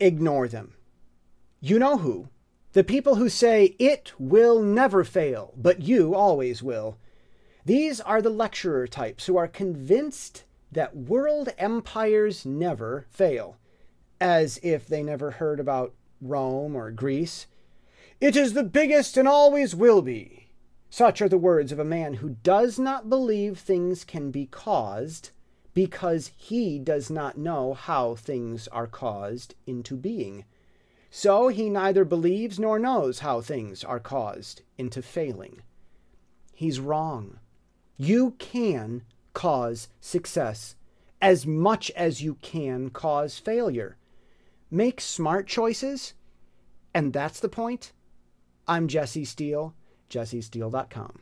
ignore them. You know who? The people who say, It will never fail, but you always will. These are the lecturer types who are convinced that world empires never fail, as if they never heard about Rome or Greece. It is the biggest and always will be. Such are the words of a man who does not believe things can be caused because he does not know how things are caused into being. So he neither believes nor knows how things are caused into failing. He's wrong. You can cause success as much as you can cause failure. Make smart choices, and that's the point. I'm Jesse Steele, jessesteele.com.